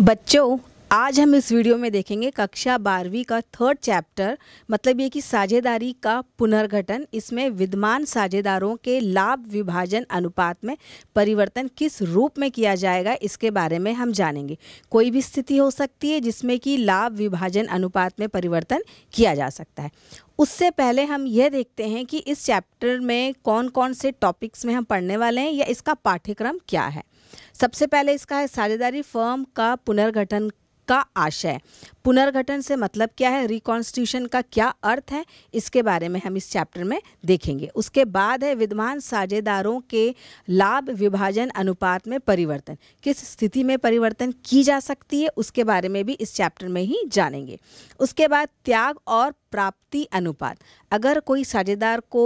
बच्चों आज हम इस वीडियो में देखेंगे कक्षा बारहवीं का थर्ड चैप्टर मतलब ये कि साझेदारी का पुनर्गठन इसमें विद्यमान साझेदारों के लाभ विभाजन अनुपात में परिवर्तन किस रूप में किया जाएगा इसके बारे में हम जानेंगे कोई भी स्थिति हो सकती है जिसमें कि लाभ विभाजन अनुपात में परिवर्तन किया जा सकता है उससे पहले हम यह देखते हैं कि इस चैप्टर में कौन कौन से टॉपिक्स में हम पढ़ने वाले हैं या इसका पाठ्यक्रम क्या है सबसे पहले इसका है साझेदारी फर्म का पुनर्गठन का आशय पुनर्गठन से मतलब क्या है रिकॉन्स्टिट्यूशन का क्या अर्थ है इसके बारे में हम इस चैप्टर में देखेंगे उसके बाद है विद्वान साझेदारों के लाभ विभाजन अनुपात में परिवर्तन किस स्थिति में परिवर्तन की जा सकती है उसके बारे में भी इस चैप्टर में ही जानेंगे उसके बाद त्याग और प्राप्ति अनुपात अगर कोई साझेदार को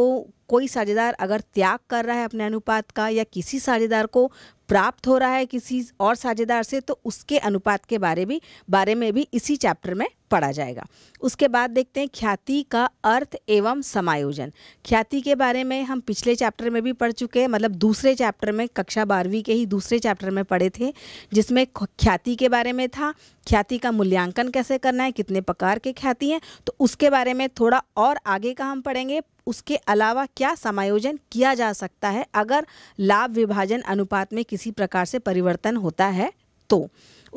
कोई साझेदार अगर त्याग कर रहा है अपने अनुपात का या किसी साझेदार को प्राप्त हो रहा है किसी और साझेदार से तो उसके अनुपात के बारे भी बारे में भी इसी चैप्टर में पढ़ा जाएगा उसके बाद देखते हैं ख्याति का अर्थ एवं समायोजन ख्याति के बारे में हम पिछले चैप्टर में भी पढ़ चुके हैं मतलब दूसरे चैप्टर में कक्षा बारहवीं के ही दूसरे चैप्टर में पढ़े थे जिसमें ख्याति के बारे में था ख्याति का मूल्यांकन कैसे करना है कितने प्रकार के ख्याति हैं तो उसके बारे में थोड़ा और आगे का हम पढ़ेंगे उसके अलावा क्या समायोजन किया जा सकता है अगर लाभ विभाजन अनुपात में किसी प्रकार से परिवर्तन होता है तो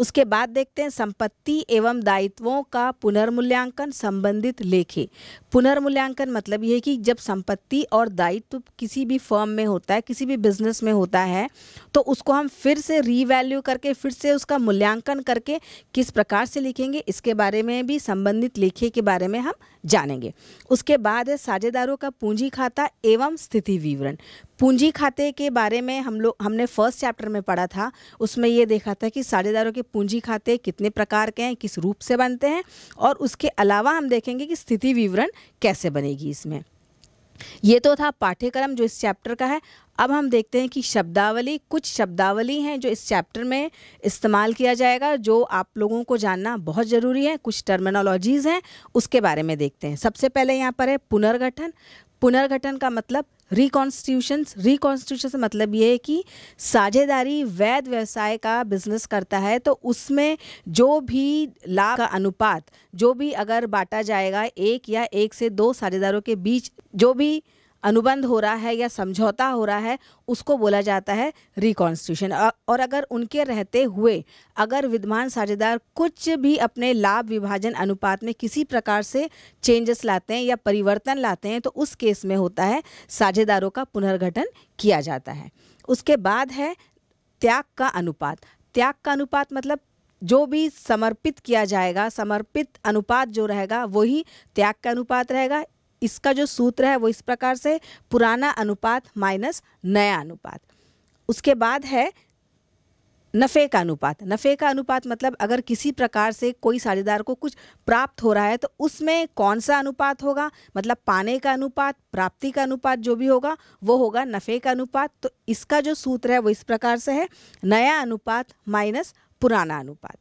उसके बाद देखते हैं संपत्ति एवं दायित्वों का पुनर्मूल्यांकन संबंधित लेखे पुनर्मूल्यांकन मतलब ये कि जब संपत्ति और दायित्व किसी भी फर्म में होता है किसी भी बिजनेस में होता है तो उसको हम फिर से रीवैल्यू करके फिर से उसका मूल्यांकन करके किस प्रकार से लिखेंगे इसके बारे में भी संबंधित लेखे के बारे में हम जानेंगे उसके बाद है साझेदारों का पूंजी खाता एवं स्थिति विवरण पूंजी खाते के बारे में हम लोग हमने फर्स्ट चैप्टर में पढ़ा था उसमें ये देखा था कि साझेदारों के पूंजी खाते कितने प्रकार के हैं किस रूप से बनते हैं और उसके अलावा हम देखेंगे कि स्थिति विवरण कैसे बनेगी इसमें ये तो था पाठ्यक्रम जो इस चैप्टर का है अब हम देखते हैं कि शब्दावली कुछ शब्दावली हैं जो इस चैप्टर में इस्तेमाल किया जाएगा जो आप लोगों को जानना बहुत ज़रूरी है कुछ टर्मिनोलॉजीज़ हैं उसके बारे में देखते हैं सबसे पहले यहाँ पर है पुनर्गठन पुनर्गठन का मतलब रिकॉन्स्टिट्यूशन रिकॉन्स्टिट्यूशन से मतलब ये है कि साझेदारी वैध व्यवसाय का बिजनेस करता है तो उसमें जो भी लाभ का अनुपात जो भी अगर बांटा जाएगा एक या एक से दो साझेदारों के बीच जो भी अनुबंध हो रहा है या समझौता हो रहा है उसको बोला जाता है रिकॉन्स्टिट्यूशन और अगर उनके रहते हुए अगर विद्यमान साझेदार कुछ भी अपने लाभ विभाजन अनुपात में किसी प्रकार से चेंजेस लाते हैं या परिवर्तन लाते हैं तो उस केस में होता है साझेदारों का पुनर्गठन किया जाता है उसके बाद है त्याग का अनुपात त्याग का अनुपात मतलब जो भी समर्पित किया जाएगा समर्पित अनुपात जो रहेगा वही त्याग का अनुपात रहेगा इसका जो सूत्र है वो इस प्रकार से पुराना अनुपात माइनस नया अनुपात उसके बाद है नफ़े का अनुपात नफ़े का अनुपात मतलब अगर किसी प्रकार से कोई साझेदार को कुछ प्राप्त हो रहा है तो उसमें कौन सा अनुपात होगा मतलब पाने का अनुपात प्राप्ति का अनुपात जो भी होगा वो होगा नफ़े का अनुपात तो इसका जो सूत्र है वो इस प्रकार से है नया अनुपात माइनस पुराना अनुपात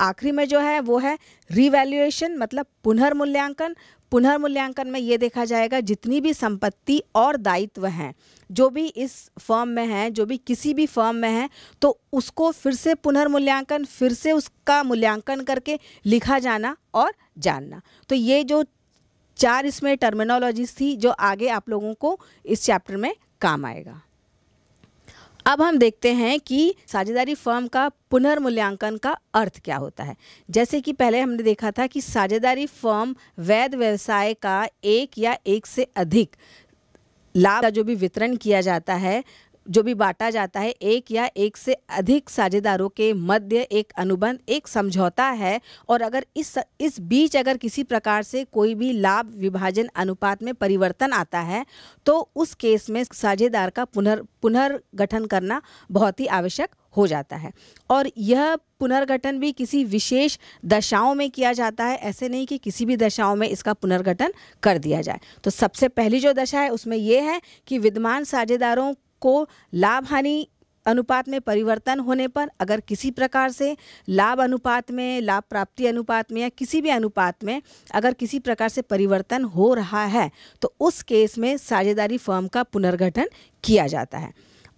आखिरी में जो है वो है रिवैल्यूएशन मतलब पुनर्मूल्यांकन पुनर्मूल्यांकन में ये देखा जाएगा जितनी भी संपत्ति और दायित्व हैं जो भी इस फर्म में हैं जो भी किसी भी फर्म में हैं तो उसको फिर से पुनर्मूल्यांकन फिर से उसका मूल्यांकन करके लिखा जाना और जानना तो ये जो चार इसमें टर्मिनोलॉजीज थी जो आगे आप लोगों को इस चैप्टर में काम आएगा अब हम देखते हैं कि साझेदारी फर्म का पुनर्मूल्यांकन का अर्थ क्या होता है जैसे कि पहले हमने देखा था कि साझेदारी फर्म वैध व्यवसाय का एक या एक से अधिक लाभ का जो भी वितरण किया जाता है जो भी बांटा जाता है एक या एक से अधिक साझेदारों के मध्य एक अनुबंध एक समझौता है और अगर इस इस बीच अगर किसी प्रकार से कोई भी लाभ विभाजन अनुपात में परिवर्तन आता है तो उस केस में साझेदार का पुनर् पुनर्गठन करना बहुत ही आवश्यक हो जाता है और यह पुनर्गठन भी किसी विशेष दशाओं में किया जाता है ऐसे नहीं कि किसी भी दशाओं में इसका पुनर्गठन कर दिया जाए तो सबसे पहली जो दशा है उसमें यह है कि विद्यमान साझेदारों को लाभ हानि अनुपात में परिवर्तन होने पर अगर किसी प्रकार से लाभ अनुपात में लाभ प्राप्ति अनुपात में या किसी भी अनुपात में अगर किसी प्रकार से परिवर्तन हो रहा है तो उस केस में साझेदारी फर्म का पुनर्गठन किया जाता है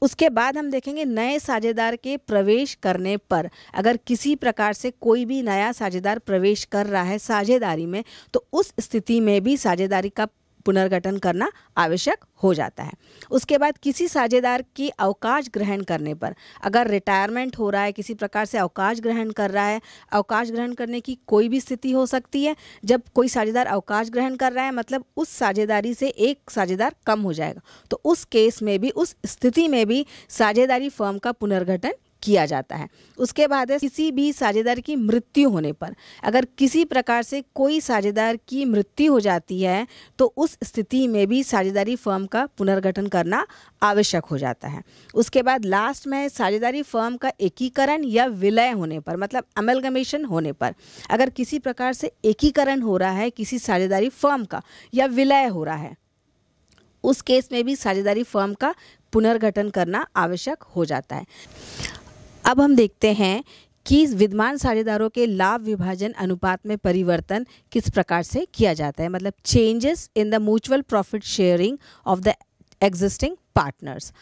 उसके बाद हम देखेंगे नए साझेदार के प्रवेश करने पर अगर किसी प्रकार से कोई भी नया साझेदार प्रवेश कर रहा है साझेदारी में तो उस स्थिति में भी साझेदारी का पुनर्गठन करना आवश्यक हो जाता है उसके बाद किसी साझेदार की अवकाश ग्रहण करने पर अगर रिटायरमेंट हो रहा है किसी प्रकार से अवकाश ग्रहण कर रहा है अवकाश ग्रहण करने की कोई भी स्थिति हो सकती है जब कोई साझेदार अवकाश ग्रहण कर रहा है मतलब उस साझेदारी से एक साझेदार कम हो जाएगा तो उस केस में भी उस स्थिति में भी साझेदारी फर्म का पुनर्गठन किया जाता है उसके बाद है किसी भी साझेदार की मृत्यु होने पर अगर किसी प्रकार से कोई साझेदार की मृत्यु हो जाती है तो उस स्थिति में भी साझेदारी फर्म का पुनर्गठन करना आवश्यक हो जाता है उसके बाद लास्ट में साझेदारी फर्म का एकीकरण या विलय होने पर मतलब अमेलगमेशन होने पर अगर किसी प्रकार से एकीकरण हो रहा है किसी साझेदारी फर्म का या विलय हो रहा है उस केस में भी साझेदारी फर्म का पुनर्गठन करना आवश्यक हो जाता है अब हम देखते हैं कि विद्यमान साझेदारों के लाभ विभाजन अनुपात में परिवर्तन किस प्रकार से किया जाता है मतलब changes in the mutual profit sharing of the existing partners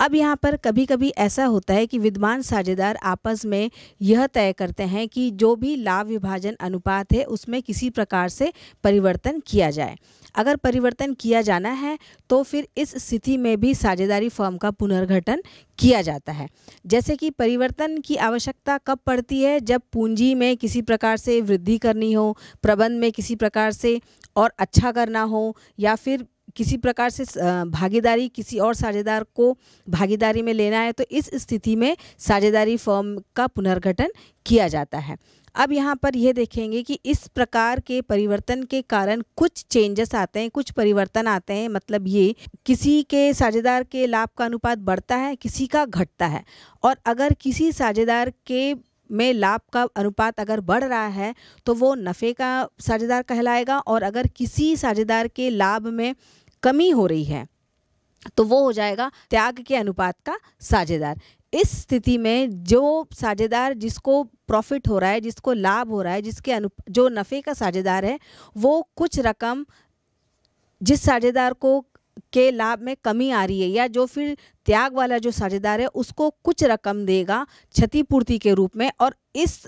अब यहाँ पर कभी कभी ऐसा होता है कि विद्वान साझेदार आपस में यह तय करते हैं कि जो भी लाभ विभाजन अनुपात है उसमें किसी प्रकार से परिवर्तन किया जाए अगर परिवर्तन किया जाना है तो फिर इस स्थिति में भी साझेदारी फॉर्म का पुनर्गठन किया जाता है जैसे कि परिवर्तन की आवश्यकता कब पड़ती है जब पूंजी में किसी प्रकार से वृद्धि करनी हो प्रबंध में किसी प्रकार से और अच्छा करना हो या फिर किसी प्रकार से भागीदारी किसी और साझेदार को भागीदारी में लेना है तो इस स्थिति में साझेदारी फॉर्म का पुनर्गठन किया जाता है अब यहाँ पर यह देखेंगे कि इस प्रकार के परिवर्तन के कारण कुछ चेंजेस आते हैं कुछ परिवर्तन आते हैं मतलब ये किसी के साझेदार के लाभ का अनुपात बढ़ता है किसी का घटता है और अगर किसी साझेदार के में लाभ का अनुपात अगर बढ़ रहा है तो वो नफ़े का साझेदार कहलाएगा और अगर किसी साझेदार के लाभ में कमी हो रही है तो वो हो जाएगा त्याग के अनुपात का साझेदार इस स्थिति में जो साझेदार जिसको प्रॉफिट हो रहा है जिसको लाभ हो रहा है जिसके अनु जो नफ़े का साझेदार है वो कुछ रकम जिस साझेदार को के लाभ में कमी आ रही है या जो फिर त्याग वाला जो साझेदार है उसको कुछ रकम देगा क्षतिपूर्ति के रूप में और इस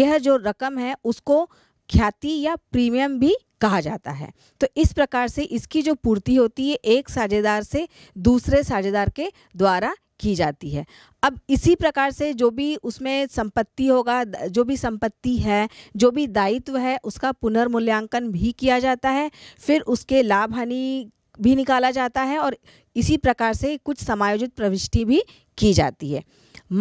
यह जो रकम है उसको ख्याति या प्रीमियम भी कहा जाता है तो इस प्रकार से इसकी जो पूर्ति होती है एक साझेदार से दूसरे साझेदार के द्वारा की जाती है अब इसी प्रकार से जो भी उसमें संपत्ति होगा जो भी संपत्ति है जो भी दायित्व है उसका पुनर्मूल्यांकन भी किया जाता है फिर उसके लाभ हानि भी निकाला जाता है और इसी प्रकार से कुछ समायोजित प्रविष्टि भी की जाती है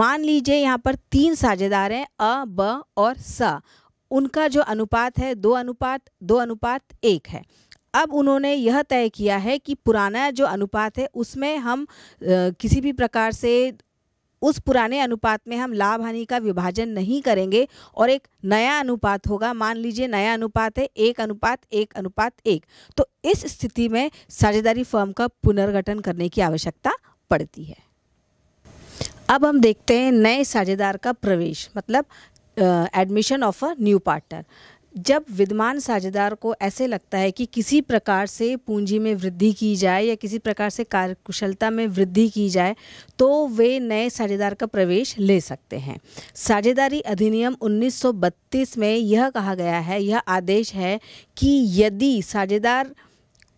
मान लीजिए यहाँ पर तीन साझेदार हैं अ ब और स उनका जो अनुपात है दो अनुपात दो अनुपात एक है अब उन्होंने यह तय किया है कि पुराना जो अनुपात है उसमें हम किसी भी प्रकार से उस पुराने अनुपात में हम लाभ हानि का विभाजन नहीं करेंगे और एक नया अनुपात होगा मान लीजिए नया अनुपात है एक अनुपात एक अनुपात एक तो इस स्थिति में साझेदारी फर्म का पुनर्गठन करने की आवश्यकता पड़ती है अब हम देखते हैं नए साझेदार का प्रवेश मतलब admission of a new partner जब विद्यमान साझेदार को ऐसे लगता है कि किसी प्रकार से पूंजी में वृद्धि की जाए या किसी प्रकार से कार्यकुशलता में वृद्धि की जाए तो वे नए साझेदार का प्रवेश ले सकते हैं साझेदारी अधिनियम 1932 में यह कहा गया है यह आदेश है कि यदि साझेदार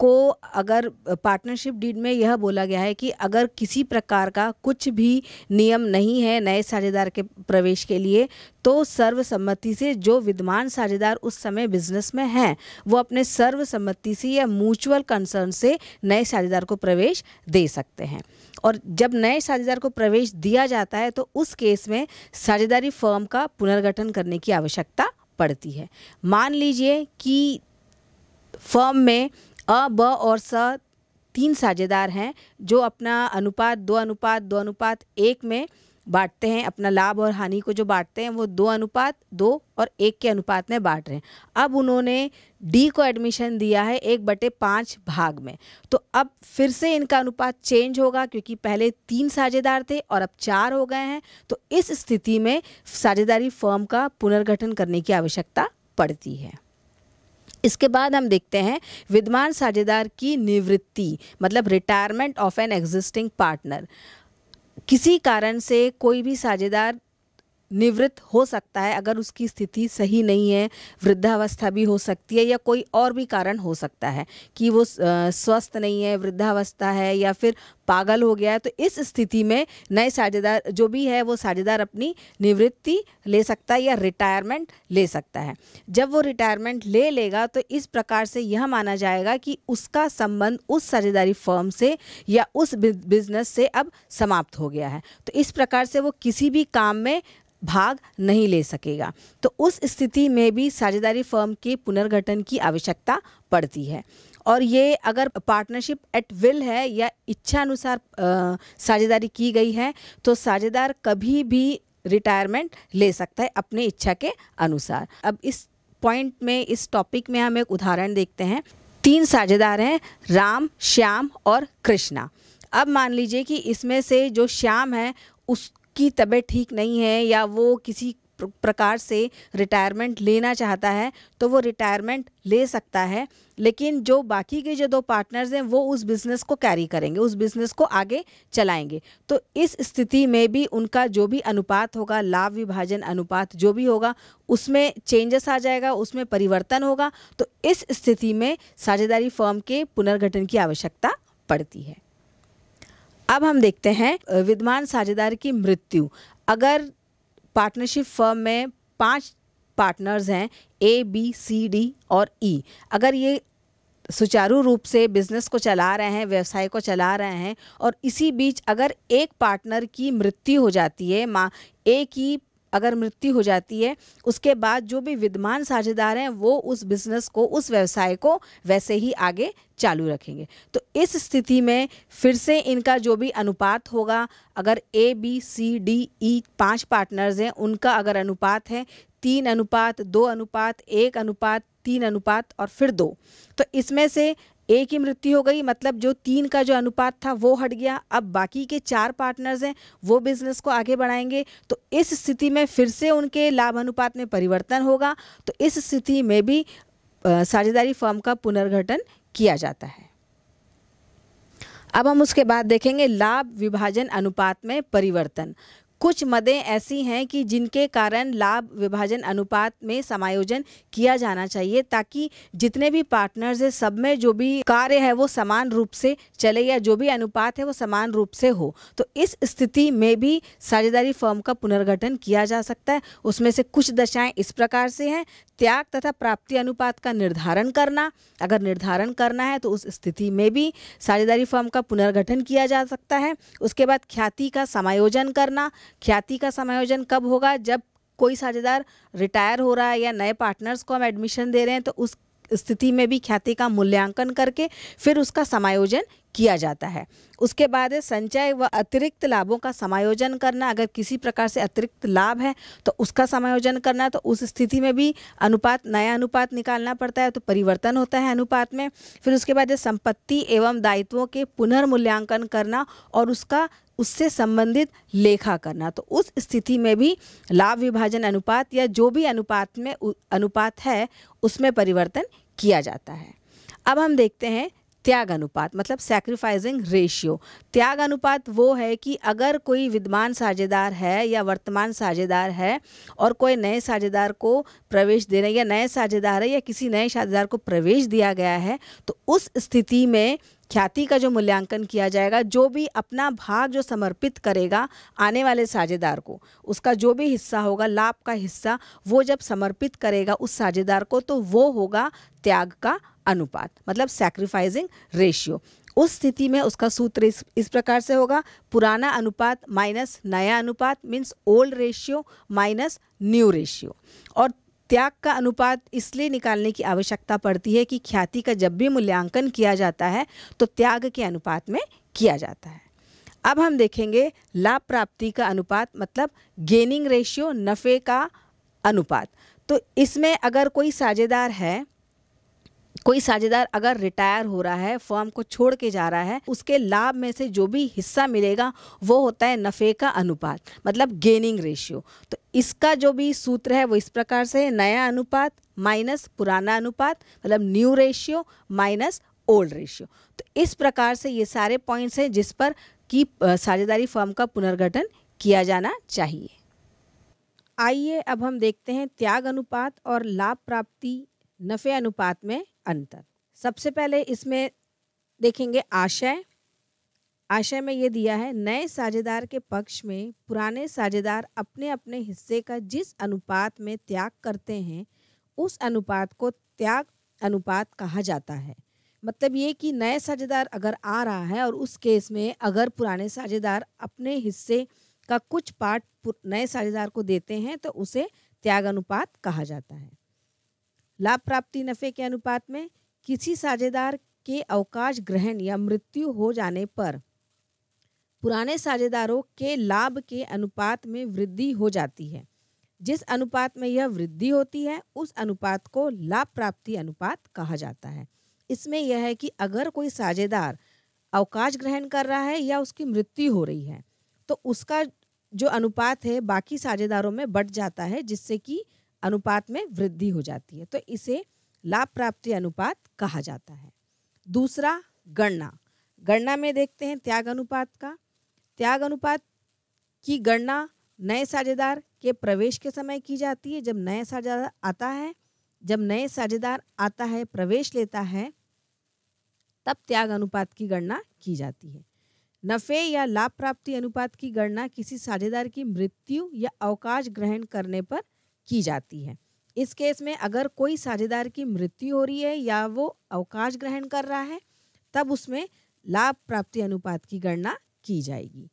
को अगर पार्टनरशिप डीड में यह बोला गया है कि अगर किसी प्रकार का कुछ भी नियम नहीं है नए साझेदार के प्रवेश के लिए तो सर्वसम्मति से जो विद्यमान साझेदार उस समय बिजनेस में हैं वो अपने सर्वसम्मति से या म्यूचुअल कंसर्न से नए साझेदार को प्रवेश दे सकते हैं और जब नए साझेदार को प्रवेश दिया जाता है तो उस केस में साझेदारी फर्म का पुनर्गठन करने की आवश्यकता पड़ती है मान लीजिए कि फर्म में अ ब और स तीन साझेदार हैं जो अपना अनुपात दो अनुपात दो अनुपात एक में बांटते हैं अपना लाभ और हानि को जो बांटते हैं वो दो अनुपात दो और एक के अनुपात में बांट रहे हैं अब उन्होंने डी को एडमिशन दिया है एक बटे पाँच भाग में तो अब फिर से इनका अनुपात चेंज होगा क्योंकि पहले तीन साझेदार थे और अब चार हो गए हैं तो इस स्थिति में साझेदारी फर्म का पुनर्गठन करने की आवश्यकता पड़ती है इसके बाद हम देखते हैं विद्यमान साझेदार की निवृत्ति मतलब retirement of an existing partner किसी कारण से कोई भी साझेदार निवृत्त हो सकता है अगर उसकी स्थिति सही नहीं है वृद्धावस्था भी हो सकती है या कोई और भी कारण हो सकता है कि वो स्वस्थ नहीं है वृद्धावस्था है या फिर पागल हो गया है तो इस स्थिति में नए साझेदार जो भी है वो साझेदार अपनी निवृत्ति ले सकता है या रिटायरमेंट ले सकता है जब वो रिटायरमेंट ले लेगा तो इस प्रकार से यह माना जाएगा कि उसका संबंध उस साझेदारी फर्म से या उस बिजनेस से अब समाप्त हो गया है तो इस प्रकार से वो किसी भी काम में भाग नहीं ले सकेगा तो उस स्थिति में भी साझेदारी फर्म के पुनर्गठन की आवश्यकता पड़ती है और ये अगर पार्टनरशिप एट विल है या इच्छा अनुसार साझेदारी की गई है तो साझेदार कभी भी रिटायरमेंट ले सकता है अपने इच्छा के अनुसार अब इस पॉइंट में इस टॉपिक में हम एक उदाहरण देखते हैं तीन साझेदार हैं राम श्याम और कृष्णा अब मान लीजिए कि इसमें से जो श्याम है उस की तबीयत ठीक नहीं है या वो किसी प्रकार से रिटायरमेंट लेना चाहता है तो वो रिटायरमेंट ले सकता है लेकिन जो बाकी के जो दो पार्टनर्स हैं वो उस बिज़नेस को कैरी करेंगे उस बिज़नेस को आगे चलाएंगे तो इस स्थिति में भी उनका जो भी अनुपात होगा लाभ विभाजन अनुपात जो भी होगा उसमें चेंजेस आ जाएगा उसमें परिवर्तन होगा तो इस स्थिति में साझेदारी फर्म के पुनर्गठन की आवश्यकता पड़ती है अब हम देखते हैं विद्वान साझेदार की मृत्यु अगर पार्टनरशिप फर्म में पांच पार्टनर्स हैं ए बी सी डी और ई e. अगर ये सुचारू रूप से बिजनेस को चला रहे हैं व्यवसाय को चला रहे हैं और इसी बीच अगर एक पार्टनर की मृत्यु हो जाती है माँ ए की अगर मृत्यु हो जाती है उसके बाद जो भी विद्यमान साझेदार हैं वो उस बिजनेस को उस व्यवसाय को वैसे ही आगे चालू रखेंगे तो इस स्थिति में फिर से इनका जो भी अनुपात होगा अगर A B C D E पांच पार्टनर्स हैं उनका अगर अनुपात है तीन अनुपात दो अनुपात एक अनुपात तीन अनुपात और फिर दो तो इसमें से ए की मृत्यु हो गई मतलब जो तीन का जो अनुपात था वो हट गया अब बाकी के चार पार्टनर्स हैं वो बिजनेस को आगे बढ़ाएंगे तो इस स्थिति में फिर से उनके लाभ अनुपात में परिवर्तन होगा तो इस स्थिति में भी साझेदारी फर्म का पुनर्गठन किया जाता है अब हम उसके बाद देखेंगे लाभ विभाजन अनुपात में परिवर्तन कुछ मदें ऐसी हैं कि जिनके कारण लाभ विभाजन अनुपात में समायोजन किया जाना चाहिए ताकि जितने भी पार्टनर्स हैं सब में जो भी कार्य है वो समान रूप से चले या जो भी अनुपात है वो समान रूप से हो तो इस स्थिति में भी साझेदारी फर्म का पुनर्गठन किया जा सकता है उसमें से कुछ दशाएं इस प्रकार से हैं त्याग तथा प्राप्ति अनुपात का निर्धारण करना अगर निर्धारण करना है तो उस स्थिति में भी साझेदारी फर्म का पुनर्गठन किया जा सकता है उसके बाद ख्याति का समायोजन करना ख्याति का समायोजन कब होगा जब कोई साझेदार रिटायर हो रहा है या नए पार्टनर्स को हम एडमिशन दे रहे हैं तो उस स्थिति में भी ख्याति का मूल्यांकन करके फिर उसका समायोजन किया जाता है उसके बाद है संचय व अतिरिक्त लाभों का समायोजन करना अगर किसी प्रकार से अतिरिक्त लाभ है तो उसका समायोजन करना तो उस स्थिति में भी अनुपात नया अनुपात निकालना पड़ता है तो परिवर्तन होता है अनुपात में फिर उसके बाद संपत्ति एवं दायित्वों के पुनर्मूल्यांकन करना और उसका उससे संबंधित लेखा करना तो उस स्थिति में भी लाभ विभाजन अनुपात या जो भी अनुपात में अनुपात है उसमें परिवर्तन किया जाता है अब हम देखते हैं त्याग अनुपात मतलब सेक्रीफाइजिंग रेशियो त्याग अनुपात वो है कि अगर कोई विद्यमान साझेदार है या वर्तमान साझेदार है और कोई नए साझेदार को प्रवेश देने या नए साझेदार है या किसी नए साझेदार को प्रवेश दिया गया है तो उस स्थिति में ख्याति का जो मूल्यांकन किया जाएगा जो भी अपना भाग जो समर्पित करेगा आने वाले साझेदार को उसका जो भी हिस्सा होगा लाभ का हिस्सा वो जब समर्पित करेगा उस साझेदार को तो वो होगा त्याग का अनुपात मतलब सेक्रीफाइजिंग रेशियो उस स्थिति में उसका सूत्र इस, इस प्रकार से होगा पुराना अनुपात माइनस नया अनुपात means old ratio minus new ratio और त्याग का अनुपात इसलिए निकालने की आवश्यकता पड़ती है कि ख्याति का जब भी मूल्यांकन किया जाता है तो त्याग के अनुपात में किया जाता है अब हम देखेंगे लाभ प्राप्ति का अनुपात मतलब गेनिंग रेशियो नफ़े का अनुपात तो इसमें अगर कोई साझेदार है कोई साझेदार अगर रिटायर हो रहा है फर्म को छोड़ के जा रहा है उसके लाभ में से जो भी हिस्सा मिलेगा वो होता है नफ़े का अनुपात मतलब गेनिंग रेशियो तो इसका जो भी सूत्र है वो इस प्रकार से है नया अनुपात माइनस पुराना अनुपात मतलब new ratio minus old ratio तो इस प्रकार से ये सारे पॉइंट्स हैं जिस पर कि साझेदारी फर्म का पुनर्गठन किया जाना चाहिए आइए अब हम देखते हैं त्याग अनुपात और लाभ प्राप्ति नफ़े अनुपात में अंतर सबसे पहले इसमें देखेंगे आशय आशय में ये दिया है नए साझेदार के पक्ष में पुराने साझेदार अपने अपने हिस्से का जिस अनुपात में त्याग करते हैं उस अनुपात को त्याग अनुपात कहा जाता है मतलब ये कि नए साझेदार अगर आ रहा है और उस केस में अगर पुराने साझेदार अपने हिस्से का कुछ पार्ट नए साझेदार को देते हैं तो उसे त्याग अनुपात कहा जाता है लाभ प्राप्ति नफ़े के अनुपात में किसी साझेदार के अवकाश ग्रहण या मृत्यु हो जाने पर पुराने साझेदारों के लाभ के अनुपात में वृद्धि हो जाती है जिस अनुपात में यह वृद्धि होती है उस अनुपात को लाभ प्राप्ति अनुपात कहा जाता है इसमें यह है कि अगर कोई साझेदार अवकाश ग्रहण कर रहा है या उसकी मृत्यु हो रही है तो उसका जो अनुपात है बाकी साझेदारों में बढ़ जाता है जिससे कि अनुपात में वृद्धि हो जाती है तो इसे लाभ प्राप्ति अनुपात कहा जाता है दूसरा गणना गणना में देखते हैं त्याग अनुपात का त्याग अनुपात की गणना नए साझेदार के प्रवेश के समय की जाती है जब नए साझेदार आता है जब नए साझेदार आता है प्रवेश लेता है तब त्याग अनुपात की गणना की जाती है नफ़े या लाभ प्राप्ति अनुपात की गणना किसी साझेदार की मृत्यु या अवकाश ग्रहण करने पर की जाती है इस केस में अगर कोई साझेदार की मृत्यु हो रही है या वो अवकाश ग्रहण कर रहा है तब उसमें लाभ प्राप्ति अनुपात की गणना की जाएगी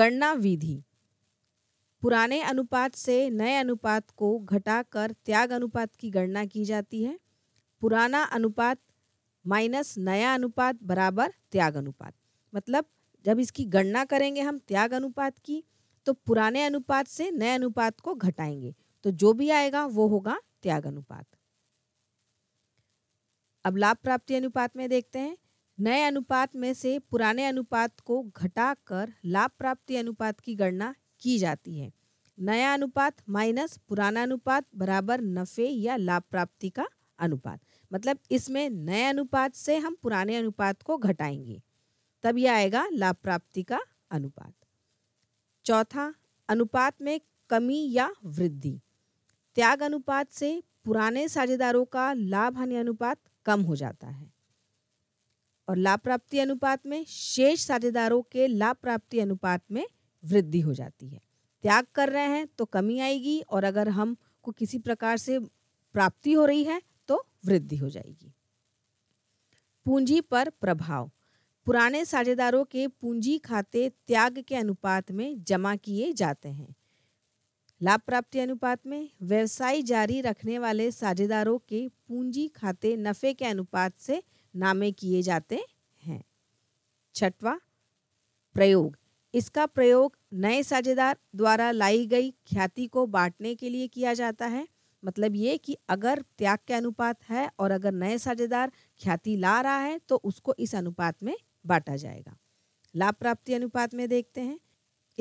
गणना विधि पुराने अनुपात से नए अनुपात को घटाकर त्याग अनुपात की गणना की जाती है पुराना अनुपात माइनस नया अनुपात बराबर त्याग अनुपात मतलब जब इसकी गणना करेंगे हम त्याग अनुपात की तो पुराने अनुपात से नए अनुपात को घटाएंगे तो जो भी आएगा वो होगा त्याग अनुपात अब लाभ प्राप्ति अनुपात में देखते हैं नए अनुपात में से पुराने अनुपात को घटाकर लाभ प्राप्ति अनुपात की गणना की जाती है नया अनुपात माइनस पुराना अनुपात बराबर नफे या लाभ प्राप्ति का अनुपात मतलब इसमें नए अनुपात से हम पुराने अनुपात को घटाएंगे तब यह आएगा लाभ प्राप्ति का अनुपात चौथा अनुपात में कमी या वृद्धि त्याग अनुपात से पुराने साझेदारों का लाभ हानि अनुपात कम हो जाता है और लाभ प्राप्ति अनुपात में शेष साझेदारों के लाभ प्राप्ति अनुपात में वृद्धि हो जाती है त्याग कर रहे हैं तो कमी आएगी और अगर हम को किसी प्रकार से प्राप्ति हो रही है तो वृद्धि हो जाएगी पूंजी पर प्रभाव पुराने साझेदारों के पूंजी खाते त्याग के अनुपात में जमा किए जाते हैं लाभ प्राप्ति अनुपात में व्यवसाय जारी रखने वाले साझेदारों के पूंजी खाते नफे के अनुपात से नामे किए जाते हैं छठवा प्रयोग इसका प्रयोग नए साझेदार द्वारा लाई गई ख्याति को बांटने के लिए किया जाता है मतलब ये कि अगर त्याग के अनुपात है और अगर नए साझेदार ख्याति ला रहा है तो उसको इस अनुपात में बांटा जाएगा लाभ प्राप्ति अनुपात में देखते हैं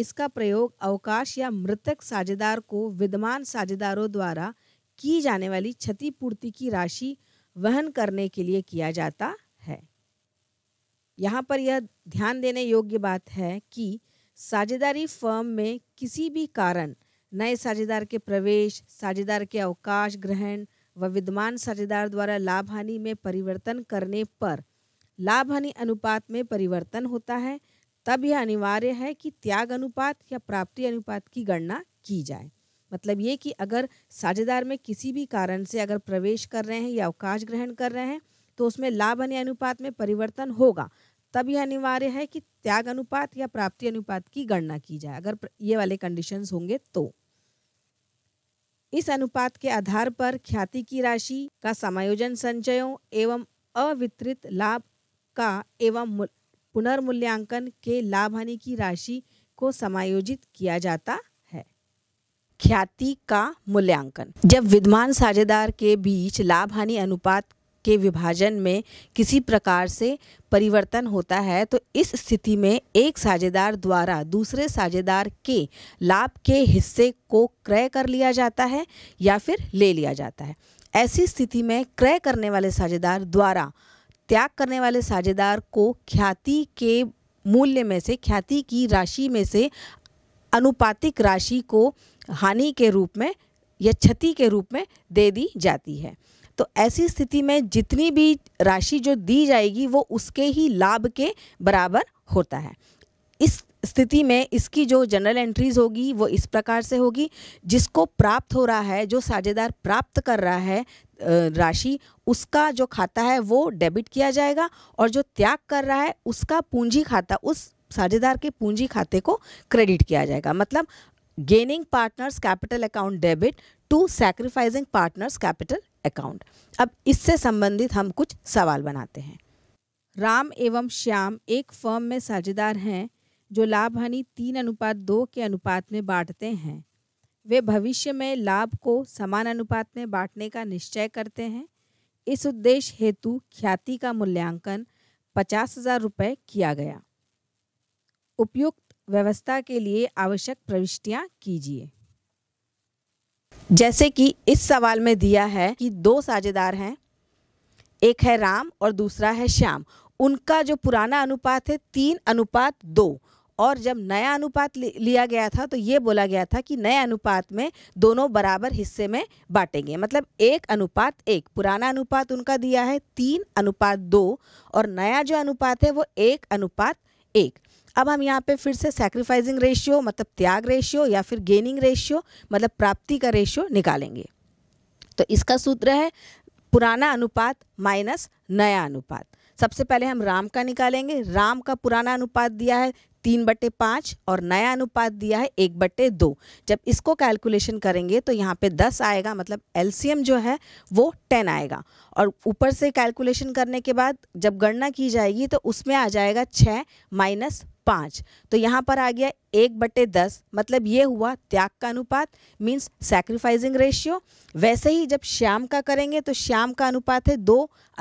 इसका प्रयोग अवकाश या मृतक साझेदार को विद्यमान साझेदारों द्वारा की जाने वाली क्षतिपूर्ति की राशि वहन करने के लिए किया जाता है यहाँ पर यह ध्यान देने योग्य बात है कि साझेदारी फर्म में किसी भी कारण नए साझेदार के प्रवेश साझेदार के अवकाश ग्रहण व विद्यमान साझेदार द्वारा लाभ हानि में परिवर्तन करने पर लाभ हानि अनुपात में परिवर्तन होता है तब यह अनिवार्य है कि त्याग अनुपात या प्राप्ति अनुपात की गणना की जाए मतलब ये कि अगर साझेदार में किसी भी कारण से अगर प्रवेश कर रहे हैं या अवकाश ग्रहण कर रहे हैं तो उसमें लाभ हानि अनुपात में परिवर्तन होगा तब यह अनिवार्य है कि त्याग अनुपात या प्राप्ति अनुपात की गणना की जाए अगर ये वाले कंडीशन होंगे तो इस अनुपात के आधार पर ख्याति की राशि का समायोजन संचयों एवं अवितरित लाभ का एवं पुनर्मूल्यांकन के लाभ हानि की राशि को समायोजित किया जाता है ख्याति का मूल्यांकन जब विद्यमान साझेदार के बीच लाभ हानि अनुपात के विभाजन में किसी प्रकार से परिवर्तन होता है तो इस स्थिति में एक साझेदार द्वारा दूसरे साझेदार के लाभ के हिस्से को क्रय कर लिया जाता है या फिर ले लिया जाता है ऐसी स्थिति में क्रय करने वाले साझेदार द्वारा त्याग करने वाले साझेदार को ख्याति के मूल्य में से ख्याति की राशि में से अनुपातिक राशि को हानि के रूप में या क्षति के रूप में दे दी जाती है तो ऐसी स्थिति में जितनी भी राशि जो दी जाएगी वो उसके ही लाभ के बराबर होता है इस स्थिति में इसकी जो जनरल एंट्रीज होगी वो इस प्रकार से होगी जिसको प्राप्त हो रहा है जो साझेदार प्राप्त कर रहा है राशि उसका जो खाता है वो डेबिट किया जाएगा और जो त्याग कर रहा है उसका पूंजी खाता उस साझेदार के पूंजी खाते को क्रेडिट किया जाएगा मतलब gaining partners capital account debit to sacrificing partners capital account अब इससे संबंधित हम कुछ सवाल बनाते हैं राम एवं श्याम एक फर्म में साझेदार हैं जो लाभ हानि तीन अनुपात दो के अनुपात में बांटते हैं वे भविष्य में लाभ को समान अनुपात में बांटने का निश्चय करते हैं इस उद्देश्य हेतु ख्याति का मूल्यांकन पचास हजार रुपये किया गया उपयुक्त व्यवस्था के लिए आवश्यक प्रविष्टियां कीजिए जैसे कि इस सवाल में दिया है कि दो साझेदार हैं एक है राम और दूसरा है श्याम उनका जो पुराना अनुपात है तीन अनुपात दो और जब नया अनुपात लिया गया था तो ये बोला गया था कि नए अनुपात में दोनों बराबर हिस्से में बांटेंगे मतलब एक अनुपात एक पुराना अनुपात उनका दिया है तीन अनुपात दो और नया जो अनुपात है वो एक अनुपात एक अब हम यहाँ पे फिर से सैक्रिफाइसिंग रेशियो मतलब त्याग रेशियो या फिर गेनिंग रेशियो मतलब प्राप्ति का रेशियो निकालेंगे तो इसका सूत्र है पुराना अनुपात माइनस नया अनुपात सबसे पहले हम राम का निकालेंगे राम का पुराना अनुपात दिया है तीन बटे पाँच और नया अनुपात दिया है एक बट्टे दो जब इसको कैलकुलेशन करेंगे तो यहाँ पे दस आएगा मतलब एलसीएम जो है वो टेन आएगा और ऊपर से कैलकुलेशन करने के बाद जब गणना की जाएगी तो उसमें आ जाएगा छः माइनस पाँच तो यहाँ पर आ गया एक बटे दस मतलब ये हुआ त्याग का अनुपात मीन्स सेक्रीफाइजिंग रेशियो वैसे ही जब श्याम का करेंगे तो श्याम का अनुपात है दो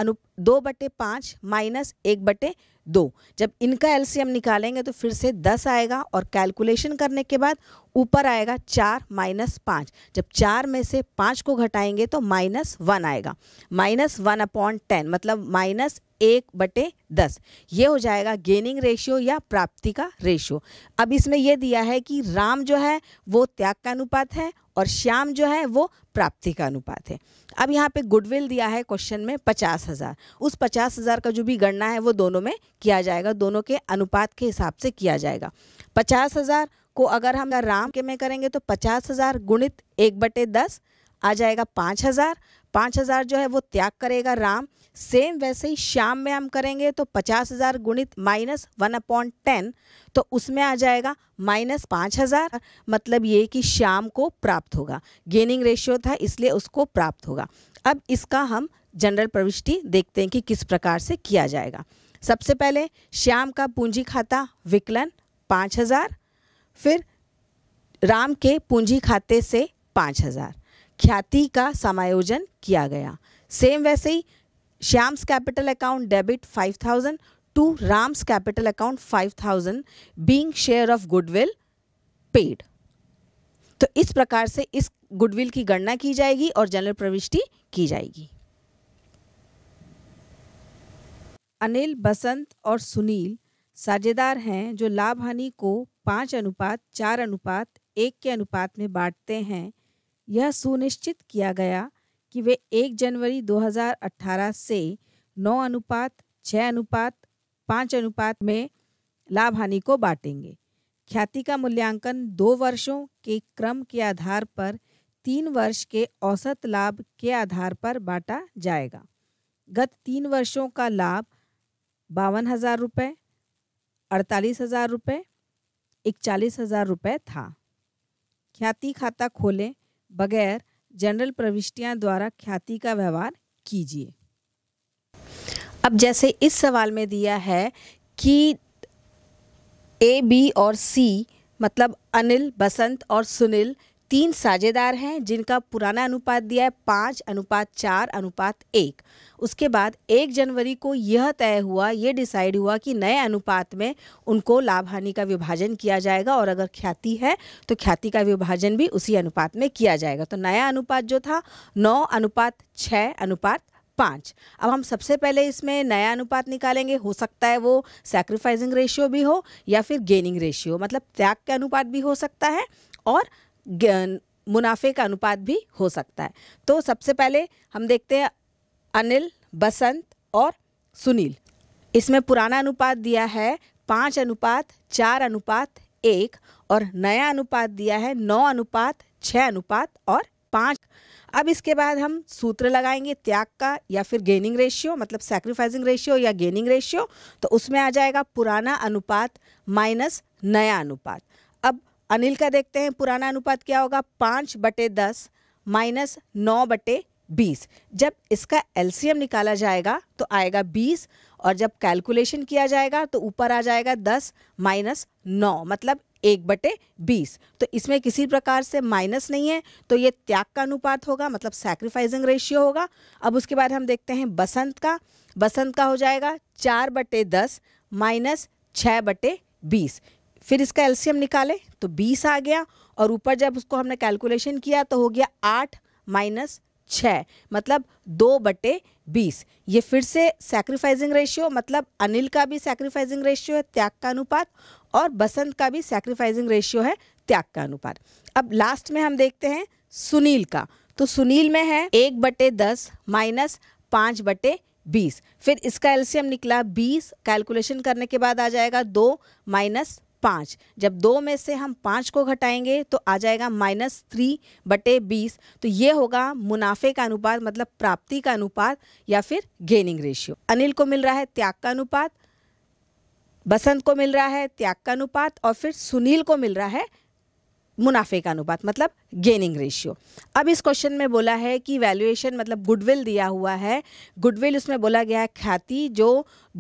अनु दो बटे पाँच माइनस एक बटे दो जब इनका एलसीएम निकालेंगे तो फिर से दस आएगा और कैलकुलेशन करने के बाद ऊपर आएगा चार माइनस पाँच जब चार में से पाँच को घटाएंगे तो माइनस वन आएगा माइनस वन अपॉइंट टेन मतलब माइनस एक बटे दस ये हो जाएगा गेनिंग रेशियो या प्राप्ति का रेशियो अब इसमें यह दिया है कि राम जो है वो त्याग का अनुपात है और श्याम जो है वो प्राप्ति का अनुपात है अब यहाँ पे गुडविल दिया है क्वेश्चन में पचास हज़ार उस पचास हज़ार का जो भी गणना है वो दोनों में किया जाएगा दोनों के अनुपात के हिसाब से किया जाएगा पचास हज़ार को अगर हम राम के में करेंगे तो पचास हज़ार गुणित एक बटे दस आ जाएगा पाँच हज़ार पाँच हज़ार जो है वो त्याग करेगा राम सेम वैसे ही शाम में हम करेंगे तो पचास हज़ार गुणित माइनस वन अपॉइंट टेन तो उसमें आ जाएगा माइनस पाँच हज़ार मतलब ये कि शाम को प्राप्त होगा गेनिंग रेशियो था इसलिए उसको प्राप्त होगा अब इसका हम जनरल प्रविष्टि देखते हैं कि किस प्रकार से किया जाएगा सबसे पहले श्याम का पूंजी खाता विकलन पाँच हज़ार फिर राम के पूंजी खाते से पाँच हज़ार ख्याति का समायोजन किया गया सेम वैसे ही Shyam's capital account debit five thousand to Ram's capital account five thousand being share of goodwill paid तो इस प्रकार से इस गुडविल की गणना की जाएगी और जनरल प्रविष्टि की जाएगी अनिल बसंत और सुनील साझेदार हैं जो लाभ हानि को पाँच अनुपात चार अनुपात एक के अनुपात में बांटते हैं यह सुनिश्चित किया गया कि वे 1 जनवरी 2018 से 9 अनुपात 6 अनुपात 5 अनुपात में लाभ हानि को बांटेंगे ख्याति का मूल्यांकन दो वर्षों के क्रम के आधार पर तीन वर्ष के औसत लाभ के आधार पर बांटा जाएगा गत तीन वर्षों का लाभ बावन हज़ार रुपये अड़तालीस हज़ार रुपये इकचालीस हज़ार रुपये था ख्याति खाता खोलें बगैर जनरल प्रविष्टियां द्वारा ख्याति का व्यवहार कीजिए अब जैसे इस सवाल में दिया है कि ए बी और सी मतलब अनिल बसंत और सुनील तीन साझेदार हैं जिनका पुराना अनुपात दिया है पाँच अनुपात चार अनुपात एक उसके बाद एक जनवरी को यह तय हुआ ये डिसाइड हुआ कि नए अनुपात में उनको लाभ हानि का विभाजन किया जाएगा और अगर ख्याति है तो ख्याति का विभाजन भी उसी अनुपात में किया जाएगा तो नया अनुपात जो था नौ अनुपात छः अनुपात पाँच अब हम सबसे पहले इसमें नया अनुपात निकालेंगे हो सकता है वो सैक्रिफाइसिंग रेशियो भी हो या फिर गेनिंग रेशियो मतलब त्याग का अनुपात भी हो सकता है और मुनाफे का अनुपात भी हो सकता है तो सबसे पहले हम देखते हैं अनिल बसंत और सुनील इसमें पुराना अनुपात दिया है पाँच अनुपात चार अनुपात एक और नया अनुपात दिया है नौ अनुपात छः अनुपात और पाँच अब इसके बाद हम सूत्र लगाएंगे त्याग का या फिर गेनिंग रेशियो मतलब सेक्रीफाइसिंग रेशियो या गेनिंग रेशियो तो उसमें आ जाएगा पुराना अनुपात माइनस नया अनुपात अनिल का देखते हैं पुराना अनुपात क्या होगा पाँच बटे दस माइनस नौ बटे बीस जब इसका एलसीएम निकाला जाएगा तो आएगा बीस और जब कैलकुलेशन किया जाएगा तो ऊपर आ जाएगा दस माइनस नौ मतलब एक बटे बीस तो इसमें किसी प्रकार से माइनस नहीं है तो ये त्याग का अनुपात होगा मतलब सैक्रिफाइसिंग रेशियो होगा अब उसके बाद हम देखते हैं बसंत का बसंत का हो जाएगा चार बटे दस माइनस छः बटे बीस फिर इसका एल्सियम निकाले तो बीस आ गया और ऊपर जब उसको हमने कैलकुलेशन किया तो हो गया आठ माइनस छ मतलब दो बटे बीस ये फिर से सैक्रिफाइजिंग रेशियो मतलब अनिल का भी सैक्रिफाइजिंग रेशियो है त्याग का अनुपात और बसंत का भी सेक्रीफाइजिंग रेशियो है त्याग का अनुपात अब लास्ट में हम देखते हैं सुनील का तो सुनील में है एक बटे दस माइनस पाँच बटे बीस फिर इसका एल्सियम निकला बीस कैलकुलेशन करने के बाद आ जाएगा दो माइनस पाँच जब दो में से हम पाँच को घटाएंगे तो आ जाएगा माइनस थ्री बटे बीस तो ये होगा मुनाफे का अनुपात मतलब प्राप्ति का अनुपात या फिर गेनिंग रेशियो अनिल को मिल रहा है त्याग का अनुपात बसंत को मिल रहा है त्याग का अनुपात और फिर सुनील को मिल रहा है मुनाफे का अनुपात मतलब गेनिंग रेशियो अब इस क्वेश्चन में बोला है कि वैल्यूएशन मतलब गुडविल दिया हुआ है गुडविल उसमें बोला गया है ख्याति जो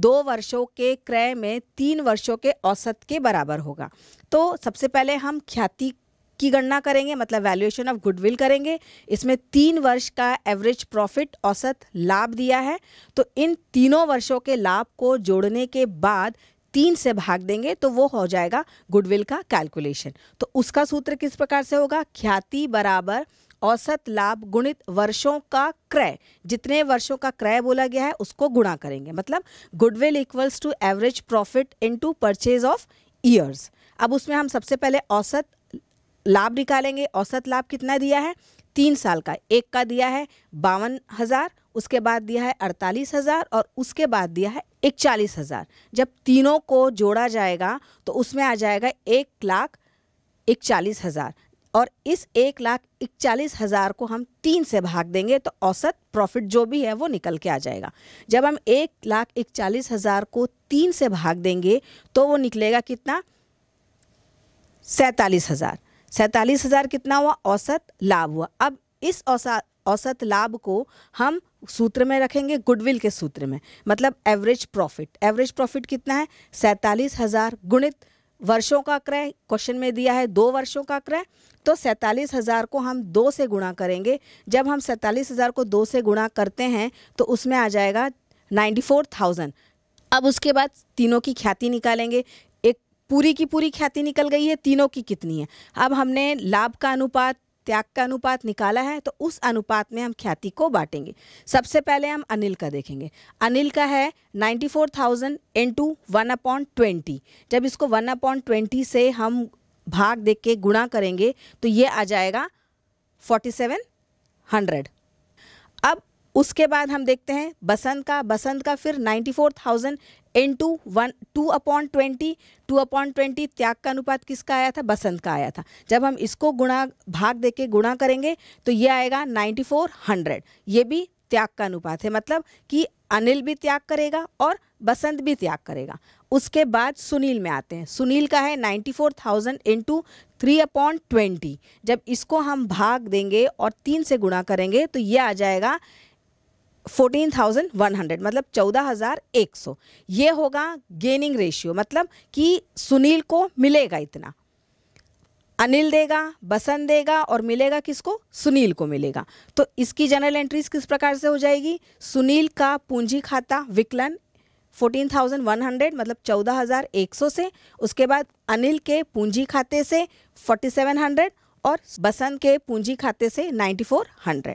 दो वर्षों के क्रय में तीन वर्षों के औसत के बराबर होगा तो सबसे पहले हम ख्याति की गणना करेंगे मतलब वैल्यूएशन ऑफ गुडविल करेंगे इसमें तीन वर्ष का एवरेज प्रॉफिट औसत लाभ दिया है तो इन तीनों वर्षों के लाभ को जोड़ने के बाद तीन से भाग देंगे तो वो हो जाएगा गुडविल का कैलकुलेशन तो उसका सूत्र किस प्रकार से होगा ख्याति बराबर औसत लाभ गुणित वर्षों का क्रय जितने वर्षों का क्रय बोला गया है उसको गुणा करेंगे मतलब goodwill equals to average profit into purchase of years अब उसमें हम सबसे पहले औसत लाभ निकालेंगे औसत लाभ कितना दिया है तीन साल का एक का दिया है बावन हज़ार उसके बाद दिया है अड़तालीस हज़ार और उसके बाद दिया है इकचालीस हज़ार जब तीनों को जोड़ा जाएगा तो उसमें आ जाएगा एक लाख इकचालीस हज़ार और इस एक लाख इकचालीस हज़ार को हम तीन से भाग देंगे तो औसत प्रॉफिट जो भी है वो निकल के आ जाएगा जब हम एक लाख इकचालीस हज़ार को तीन से भाग देंगे तो वो निकलेगा कितना सैंतालीस हज़ार सैंतालीस हज़ार कितना हुआ औसत लाभ हुआ अब इस औसत औसत लाभ को हम सूत्र में रखेंगे गुडविल के सूत्र में मतलब एवरेज प्रॉफिट एवरेज प्रॉफिट कितना है सैंतालीस हज़ार गुणित वर्षों का क्रय क्वेश्चन में दिया है दो वर्षों का क्रय तो सैंतालीस हज़ार को हम दो से गुणा करेंगे जब हम सैंतालीस हज़ार को दो से गुणा करते हैं तो उसमें आ जाएगा नाइन्टी फोर थाउजेंड अब उसके बाद तीनों की ख्याति निकालेंगे एक पूरी की पूरी ख्याति निकल गई है तीनों की कितनी है अब हमने लाभ का अनुपात त्याग का अनुपात निकाला है तो उस अनुपात में हम ख्याति को बांटेंगे सबसे पहले हम अनिल का देखेंगे अनिल का है 94,000 four thousand into one upon twenty जब इसको वन अपॉइंट ट्वेंटी से हम भाग देख के गुणा करेंगे तो ये आ जाएगा फोर्टी सेवन हंड्रेड अब उसके बाद हम देखते हैं बसंत का बसंत का फिर ninety four thousand into one two upon twenty two upon twenty त्याग का अनुपात किसका आया था बसंत का आया था जब हम इसको गुणा भाग दे के गुणा करेंगे तो ये आएगा नाइन्टी फोर हंड्रेड ये भी त्याग का अनुपात है मतलब कि अनिल भी त्याग करेगा और बसंत भी त्याग करेगा उसके बाद सुनील में आते हैं सुनील का है ninety four thousand into three upon twenty जब इसको हम भाग देंगे और तीन से गुणा करेंगे तो ये आ जाएगा फोर्टीन थाउजेंड वन हंड्रेड मतलब चौदह हज़ार एक सौ ये होगा गेनिंग रेशियो मतलब कि सुनील को मिलेगा इतना अनिल देगा बसंत देगा और मिलेगा किसको सुनील को मिलेगा तो इसकी जनरल एंट्रीज किस प्रकार से हो जाएगी सुनील का पूंजी खाता विकलन 14,100 मतलब 14,100 से उसके बाद अनिल के पूंजी खाते से 4700 और बसंत के पूंजी खाते से 9400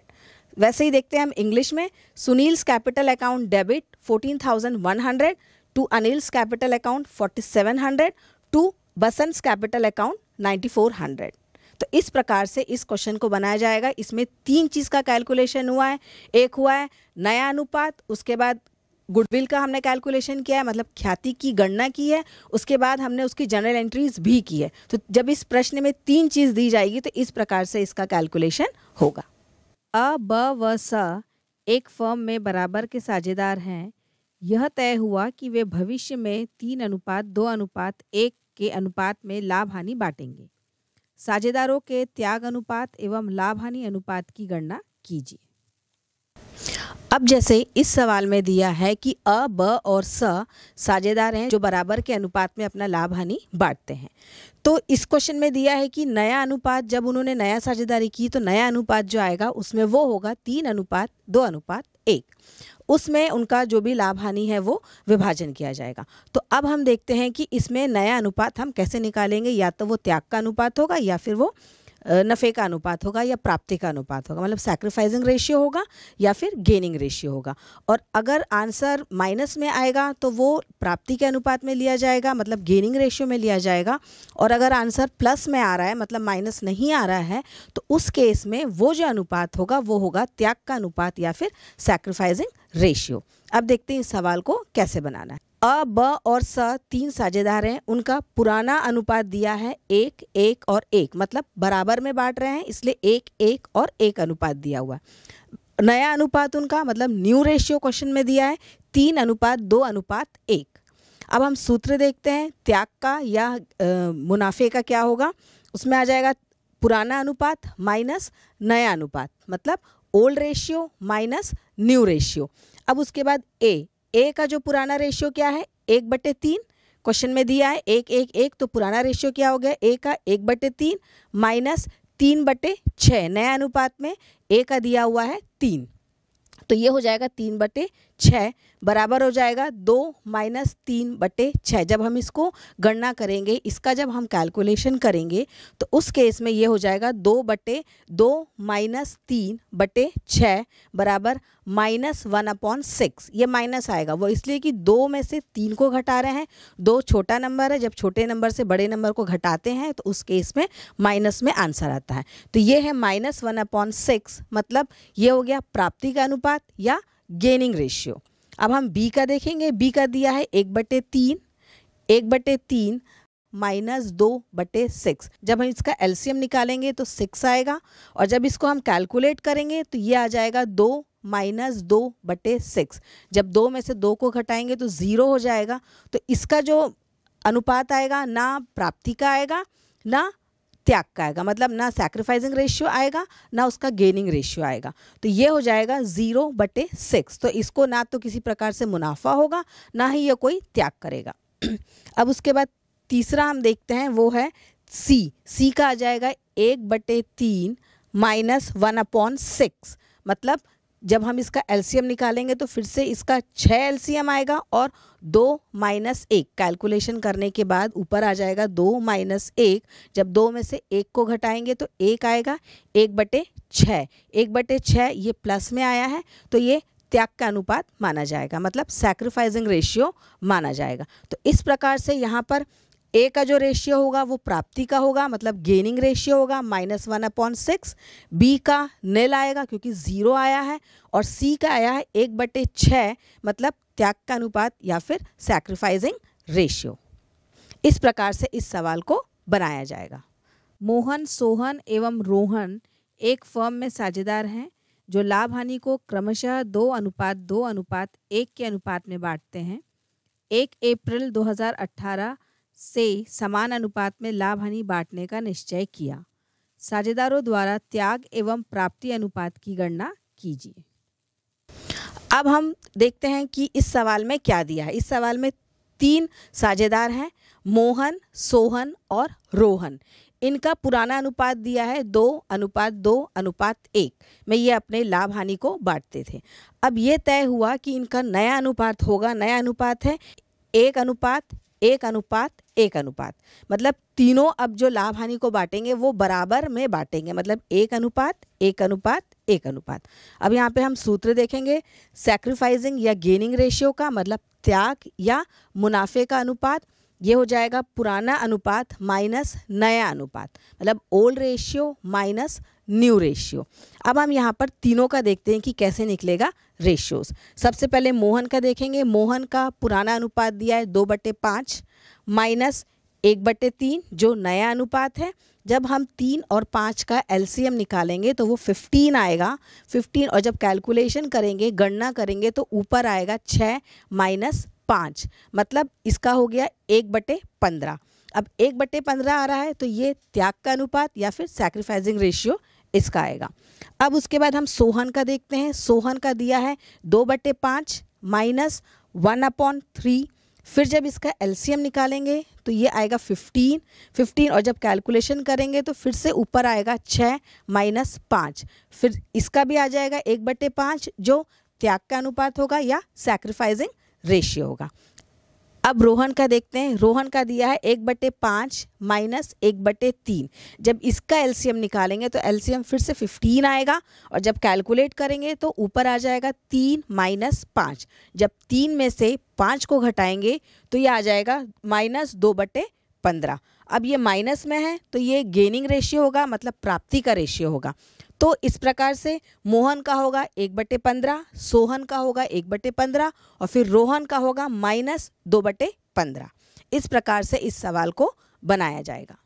वैसे ही देखते हैं हम इंग्लिश में Sunil's capital account debit 14,100 to Anil's capital account 4700 to Basant capital account 9400 तो इस प्रकार से इस क्वेश्चन को बनाया जाएगा इसमें तीन चीज़ का कैलकुलेशन हुआ है एक हुआ है नया अनुपात उसके बाद गुडविल का हमने कैलकुलेशन किया है मतलब ख्याति की गणना की है उसके बाद हमने उसकी जनरल एंट्रीज भी की है तो जब इस प्रश्न में तीन चीज़ दी जाएगी तो इस प्रकार से इसका कैलकुलेशन होगा अ ब व स एक फर्म में बराबर के साझेदार हैं यह तय हुआ कि वे भविष्य में तीन अनुपात दो अनुपात एक के अनुपात में लाभ हानि बांटेंगे साझेदारों के त्याग अनुपात एवं लाभ हानि अनुपात की गणना कीजिए अब जैसे इस सवाल में दिया है कि अ ब और स साझेदार हैं जो बराबर के अनुपात में अपना लाभ हानि बांटते हैं तो इस क्वेश्चन में दिया है कि नया अनुपात जब उन्होंने नया साझेदारी की तो नया अनुपात जो आएगा उसमें वो होगा तीन अनुपात दो अनुपात एक उसमें उनका जो भी लाभ हानि है वो विभाजन किया जाएगा तो अब हम देखते हैं कि इसमें नया अनुपात हम कैसे निकालेंगे या तो वो त्याग का अनुपात होगा या फिर वो नफ़े का अनुपात होगा या प्राप्ति का अनुपात होगा मतलब सैक्रिफाइजिंग रेशियो होगा या फिर गेनिंग रेशियो होगा और अगर आंसर माइनस में आएगा तो वो प्राप्ति के अनुपात में लिया जाएगा मतलब गेनिंग रेशियो में लिया जाएगा और अगर आंसर प्लस में आ रहा है मतलब माइनस नहीं आ रहा है तो उस केस में वो जो अनुपात होगा वो होगा त्याग का अनुपात या फिर सेक्रीफाइजिंग रेशियो अब देखते हैं इस सवाल को कैसे बनाना है अ ब और स तीन साझेदार हैं उनका पुराना अनुपात दिया है एक एक और एक मतलब बराबर में बांट रहे हैं इसलिए एक एक और एक अनुपात दिया हुआ नया अनुपात उनका मतलब न्यू रेशियो क्वेश्चन में दिया है तीन अनुपात दो अनुपात एक अब हम सूत्र देखते हैं त्याग का या आ, मुनाफे का क्या होगा उसमें आ जाएगा पुराना अनुपात माइनस नया अनुपात मतलब old ratio minus new ratio अब उसके बाद ए ए का जो पुराना रेशियो क्या है एक बटे तीन क्वेश्चन में दिया है एक एक एक तो पुराना रेशियो क्या हो गया ए का एक बटे तीन माइनस तीन बटे छः नया अनुपात में ए का दिया हुआ है तीन तो ये हो जाएगा तीन बटे छः बराबर हो जाएगा दो माइनस तीन बटे छः जब हम इसको गणना करेंगे इसका जब हम कैलकुलेशन करेंगे तो उस केस में ये हो जाएगा दो बटे दो माइनस तीन बटे छः बराबर माइनस वन अपॉन सिक्स ये माइनस आएगा वो इसलिए कि दो में से तीन को घटा रहे हैं दो छोटा नंबर है जब छोटे नंबर से बड़े नंबर को घटाते हैं तो उस केस में माइनस में आंसर आता है तो ये है माइनस वन अपॉन सिक्स मतलब ये हो गया प्राप्ति का अनुपात या गेनिंग रेशियो अब हम बी का देखेंगे बी का दिया है एक बटे तीन एक बटे तीन माइनस दो बटे सिक्स जब हम इसका एलसीएम निकालेंगे तो सिक्स आएगा और जब इसको हम कैलकुलेट करेंगे तो ये आ जाएगा दो माइनस दो बटे सिक्स जब दो में से दो को घटाएंगे तो ज़ीरो हो जाएगा तो इसका जो अनुपात आएगा ना प्राप्ति का आएगा ना त्याग का आएगा मतलब ना सैक्रिफाइसिंग रेशियो आएगा ना उसका गेनिंग रेशियो आएगा तो ये हो जाएगा ज़ीरो बटे सिक्स तो इसको ना तो किसी प्रकार से मुनाफा होगा ना ही ये कोई त्याग करेगा अब उसके बाद तीसरा हम देखते हैं वो है सी सी का आ जाएगा एक बटे तीन माइनस वन अपॉन सिक्स मतलब जब हम इसका एलसीएम निकालेंगे तो फिर से इसका छः एलसीएम आएगा और दो माइनस एक कैलकुलेशन करने के बाद ऊपर आ जाएगा दो माइनस एक जब दो में से एक को घटाएंगे तो एक आएगा एक बटे छः एक बटे छः ये प्लस में आया है तो ये त्याग का अनुपात माना जाएगा मतलब सेक्रीफाइजिंग रेशियो माना जाएगा तो इस प्रकार से यहाँ पर ए का जो रेशियो होगा वो प्राप्ति का होगा मतलब गेनिंग रेशियो होगा minus one upon six B का निल आएगा क्योंकि ज़ीरो आया है और सी का आया है एक बटे छः मतलब त्याग का अनुपात या फिर सैक्रिफाइजिंग रेशियो इस प्रकार से इस सवाल को बनाया जाएगा मोहन सोहन एवं रोहन एक फर्म में साझेदार हैं जो लाभ हानि को क्रमशः दो अनुपात दो अनुपात एक के अनुपात में बांटते हैं एक अप्रैल 2018 से समान अनुपात में लाभ हानि बांटने का निश्चय किया साझेदारों द्वारा त्याग एवं प्राप्ति अनुपात की गणना कीजिए अब हम देखते हैं कि इस सवाल में क्या दिया है इस सवाल में तीन साझेदार हैं मोहन सोहन और रोहन इनका पुराना अनुपात दिया है दो अनुपात दो अनुपात एक में ये अपने लाभ हानि को बांटते थे अब ये तय हुआ कि इनका नया अनुपात होगा नया अनुपात है एक अनुपात एक अनुपात एक अनुपात मतलब तीनों अब जो लाभ हानि को बांटेंगे वो बराबर में बांटेंगे मतलब एक अनुपात एक अनुपात एक अनुपात अब यहाँ पे हम सूत्र देखेंगे सैक्रिफाइजिंग या गेनिंग रेशियो का मतलब त्याग या मुनाफे का अनुपात ये हो जाएगा पुराना अनुपात माइनस नया अनुपात मतलब old ratio minus new ratio अब हम यहाँ पर तीनों का देखते हैं कि कैसे निकलेगा रेशियोज सबसे पहले मोहन का देखेंगे मोहन का पुराना अनुपात दिया है दो बटे पाँच माइनस एक बटे तीन जो नया अनुपात है जब हम तीन और पाँच का एल निकालेंगे तो वो फिफ्टीन आएगा फिफ्टीन और जब कैलकुलेशन करेंगे गणना करेंगे तो ऊपर आएगा छः माइनस पाँच मतलब इसका हो गया एक बटे पंद्रह अब एक बटे पंद्रह आ रहा है तो ये त्याग का अनुपात या फिर सैक्रिफाइसिंग रेशियो इसका आएगा अब उसके बाद हम सोहन का देखते हैं सोहन का दिया है दो बट्टे पाँच माइनस वन अपॉन थ्री फिर जब इसका एलसीएम निकालेंगे तो ये आएगा फिफ्टीन फिफ्टीन और जब कैलकुलेशन करेंगे तो फिर से ऊपर आएगा छः माइनस पाँच फिर इसका भी आ जाएगा एक बट्टे पाँच जो त्याग का अनुपात होगा या सेक्रीफाइजिंग रेशियो होगा अब रोहन का देखते हैं रोहन का दिया है एक बटे पाँच माइनस एक बटे तीन जब इसका एलसीएम निकालेंगे तो एलसीएम फिर से फिफ्टीन आएगा और जब कैलकुलेट करेंगे तो ऊपर आ जाएगा तीन माइनस पाँच जब तीन में से पाँच को घटाएंगे तो ये आ जाएगा माइनस दो बटे पंद्रह अब ये माइनस में है तो ये गेनिंग रेशियो होगा मतलब प्राप्ति का रेशियो होगा तो इस प्रकार से मोहन का होगा एक बटे पंद्रह सोहन का होगा एक बटे पंद्रह और फिर रोहन का होगा माइनस दो बटे पंद्रह इस प्रकार से इस सवाल को बनाया जाएगा